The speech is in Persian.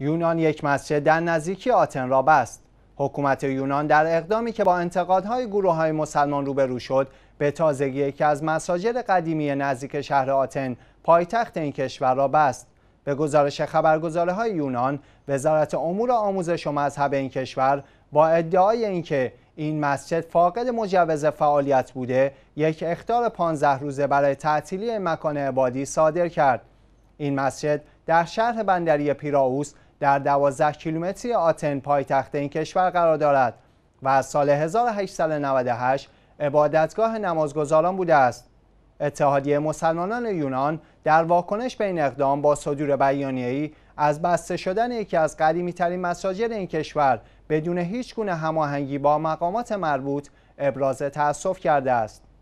یونان یک مسجد در نزدیکی آتن را بست حکومت یونان در اقدامی که با انتقادهای گروه های مسلمان روبرو شد به تازگی یکی از مساجد قدیمی نزدیک شهر آتن پایتخت این کشور را بست به گزارش خبرگزاره های یونان وزارت امور آموزش و مذهب این کشور با ادعای اینکه این مسجد فاقد مجوز فعالیت بوده یک اختار 15 روزه برای تعطیلی مکان عبادی صادر کرد این مسجد در شهر بندری پیراوس در 12 کیلومتری آتن پایتخت این کشور قرار دارد و از سال 1898 عبادتگاه نمازگزاران بوده است. اتحادیه مسلمانان یونان در واکنش به این اقدام با صدور بیانیه‌ای از بسته شدن یکی از قدیمیترین مساجد این کشور بدون هیچ گونه هماهنگی با مقامات مربوط ابراز تأسف کرده است.